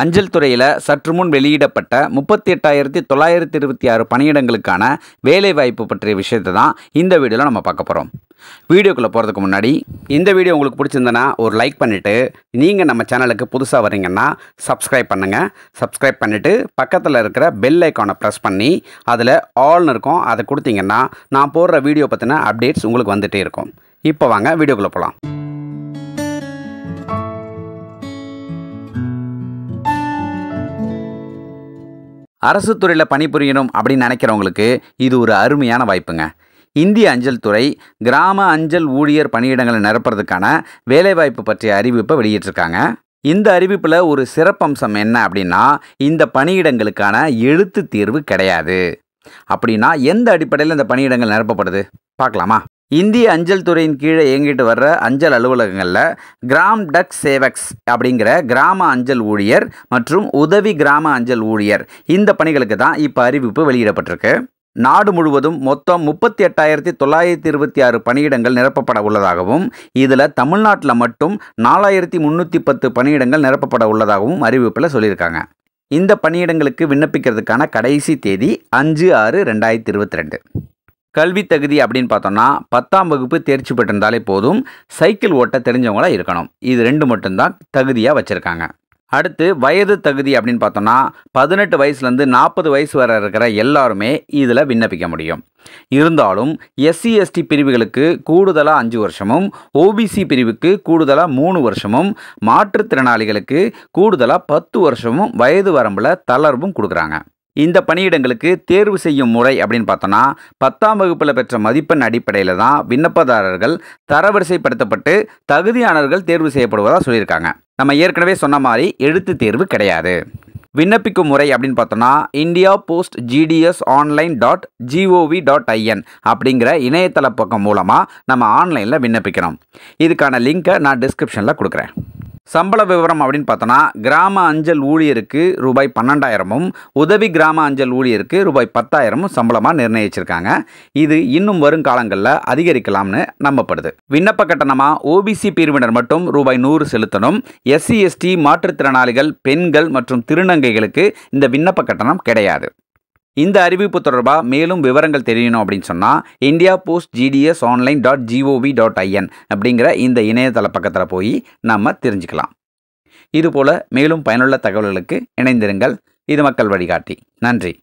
அஞ்சல் துறையில் சற்று முன் வெளியிடப்பட்ட முப்பத்தி எட்டாயிரத்தி தொள்ளாயிரத்தி இருபத்தி ஆறு பணியிடங்களுக்கான வேலைவாய்ப்பு பற்றிய விஷயத்தை தான் இந்த வீடியோவில் நம்ம பார்க்க போகிறோம் வீடியோக்குள்ளே போகிறதுக்கு முன்னாடி இந்த வீடியோ உங்களுக்கு பிடிச்சிருந்தனா ஒரு லைக் பண்ணிவிட்டு நீங்கள் நம்ம சேனலுக்கு புதுசாக வரீங்கன்னா சப்ஸ்கிரைப் பண்ணுங்கள் சப்ஸ்கிரைப் பண்ணிவிட்டு பக்கத்தில் இருக்கிற பெல் ஐக்கானை ப்ரெஸ் பண்ணி அதில் ஆல்னு இருக்கும் அதை கொடுத்தீங்கன்னா நான் போடுற வீடியோ பற்றின அப்டேட்ஸ் உங்களுக்கு வந்துகிட்டே இருக்கும் இப்போ வாங்க வீடியோக்குள்ளே போகலாம் அரசு துறையில் பணிபுரியணும் அப்படின்னு நினைக்கிறவங்களுக்கு இது ஒரு அருமையான வாய்ப்புங்க இந்திய அஞ்சல் துறை கிராம அஞ்சல் ஊழியர் பணியிடங்களை நிரப்புறதுக்கான வேலைவாய்ப்பு பற்றிய அறிவிப்பை வெளியிட்டிருக்காங்க இந்த அறிவிப்பில் ஒரு சிறப்பம்சம் என்ன அப்படின்னா இந்த பணியிடங்களுக்கான எழுத்து தேர்வு கிடையாது அப்படின்னா எந்த அடிப்படையில் இந்த பணியிடங்கள் நிரப்பப்படுது பார்க்கலாமா இந்திய அஞ்சல் துறையின் கீழே இயங்கிட்டு வர்ற அஞ்சல் அலுவலகங்களில் கிராம் டக் சேவக்ஸ் அப்படிங்கிற கிராம அஞ்சல் ஊழியர் மற்றும் உதவி கிராம அஞ்சல் ஊழியர் இந்த பணிகளுக்கு தான் இப்போ அறிவிப்பு வெளியிடப்பட்டிருக்கு நாடு முழுவதும் மொத்தம் முப்பத்தி எட்டாயிரத்தி தொள்ளாயிரத்தி இருபத்தி ஆறு பணியிடங்கள் நிரப்பப்பட உள்ளதாகவும் இதில் தமிழ்நாட்டில் மட்டும் நாலாயிரத்தி முந்நூற்றி பத்து பணியிடங்கள் நிரப்பப்பட உள்ளதாகவும் அறிவிப்பில் சொல்லியிருக்காங்க இந்த பணியிடங்களுக்கு விண்ணப்பிக்கிறதுக்கான கடைசி தேதி அஞ்சு ஆறு ரெண்டாயிரத்தி இருபத்தி ரெண்டு கல்வி தகுதி அப்படின்னு பார்த்தோம்னா பத்தாம் வகுப்பு தேர்ச்சி பெற்றிருந்தாலே போதும் சைக்கிள் ஓட்ட தெரிஞ்சவங்களாக இருக்கணும் இது ரெண்டு மட்டும்தான் தகுதியாக வச்சுருக்காங்க அடுத்து வயது தகுதி அப்படின்னு பார்த்தோம்னா பதினெட்டு வயசுலேருந்து நாற்பது வயசு வரை இருக்கிற எல்லாருமே இதில் விண்ணப்பிக்க முடியும் இருந்தாலும் எஸ்சி எஸ்டி பிரிவுகளுக்கு கூடுதலாக அஞ்சு வருஷமும் ஓபிசி பிரிவுக்கு கூடுதலாக மூணு வருஷமும் மாற்றுத்திறனாளிகளுக்கு கூடுதலாக பத்து வருஷமும் வயது வரம்பில் தளர்வும் கொடுக்குறாங்க இந்த பணியிடங்களுக்கு தேர்வு செய்யும் முறை அப்படின்னு பார்த்தோன்னா பத்தாம் வகுப்பில் பெற்ற மதிப்பெண் அடிப்படையில் தான் விண்ணப்பதாரர்கள் தரவரிசைப்படுத்தப்பட்டு தகுதியானவர்கள் தேர்வு செய்யப்படுவதாக சொல்லியிருக்காங்க நம்ம ஏற்கனவே சொன்ன மாதிரி எழுத்து தேர்வு கிடையாது விண்ணப்பிக்கும் முறை அப்படின்னு பார்த்தோன்னா India post GDS online dot G O V dot I N அப்படிங்கிற இணையதள பக்கம் மூலமாக நம்ம ஆன்லைனில் விண்ணப்பிக்கிறோம் இதுக்கான லிங்க்கை நான் டிஸ்கிரிப்ஷனில் கொடுக்குறேன் சம்பள விவரம் அப்படின்னு பார்த்தோன்னா கிராம அஞ்சல் ஊழியருக்கு ரூபாய் பன்னெண்டாயிரமும் உதவி கிராம அஞ்சல் ஊழியருக்கு ரூபாய் பத்தாயிரமும் சம்பளமாக நிர்ணயிச்சிருக்காங்க இது இன்னும் வருங்காலங்களில் அதிகரிக்கலாம்னு நம்பப்படுது விண்ணப்ப கட்டணமாக ஓபிசி பிரிவினர் மட்டும் ரூபாய் நூறு செலுத்தணும் எஸ்சி எஸ்டி மாற்றுத்திறனாளிகள் பெண்கள் மற்றும் திருநங்கைகளுக்கு இந்த விண்ணப்ப கட்டணம் கிடையாது இந்த அறிவிப்பு தொடர்பாக மேலும் விவரங்கள் தெரியணும் அப்படின்னு சொன்னால் India post GDS online dot G O V dot I N அப்படிங்கிற இந்த இணையதள பக்கத்தில் போய் நம்ம தெரிஞ்சுக்கலாம் இதுபோல் மேலும் பயனுள்ள தகவல்களுக்கு இணைந்திருங்கள் இது மக்கள் வழிகாட்டி நன்றி